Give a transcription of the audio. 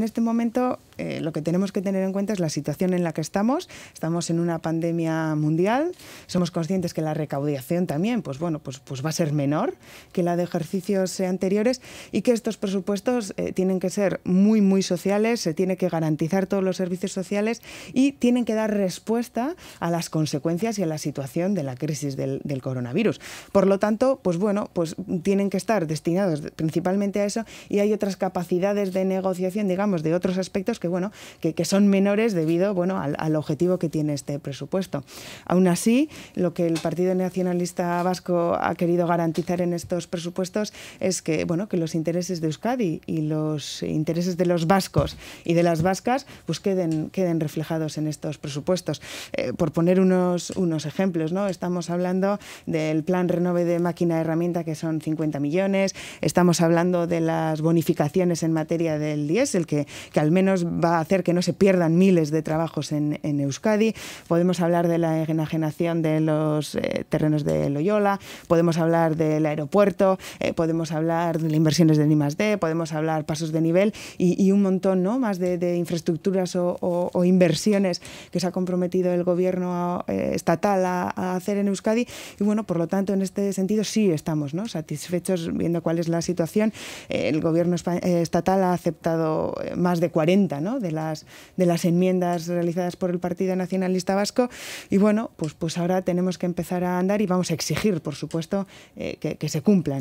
En este momento eh, lo que tenemos que tener en cuenta es la situación en la que estamos. Estamos en una pandemia mundial. Somos conscientes que la recaudación también, pues bueno, pues, pues va a ser menor que la de ejercicios anteriores y que estos presupuestos eh, tienen que ser muy, muy sociales, se tiene que garantizar todos los servicios sociales y tienen que dar respuesta a las consecuencias y a la situación de la crisis del, del coronavirus. Por lo tanto, pues bueno, pues tienen que estar destinados principalmente a eso y hay otras capacidades de negociación, digamos, de otros aspectos que, bueno, que, son menores debido bueno, al, objetivo que tiene este presupuesto. Aún así, lo que el Partido Nacionalista Vasco ha querido garantizar en estos presupuestos es que, bueno, que los intereses de Euskadi y los intereses de los vascos y de las vascas pues queden, reflejados en estos presupuestos. Eh, por poner unos, unos ejemplos, ¿no? estamos hablando del plan renove de máquina y e herramienta que son 50 millones, estamos hablando de las bonificaciones en materia del diésel que que, al menos va a hacer que no se pierdan miles de trabajos en, Euskadi. Podemos hablar de la enajenación de los eh, terrenos de Loyola, podemos hablar del aeropuerto, eh, podemos hablar de las inversiones de NIMASD, podemos hablar pasos de nivel y, un montón más de, infraestructuras o, inversiones que se ha comprometido el gobierno eh, estatal a, a, hacer en Euskadi. Y bueno, por lo tanto, en este sentido sí estamos ¿no? satisfechos viendo cuál es la situación. el gobierno estatal ha aceptado más de 40 ¿no? de, las, de las enmiendas realizadas por el Partido Nacionalista Vasco. Y bueno, pues, pues ahora tenemos que empezar a andar y vamos a exigir, por supuesto, eh, que se cumplan.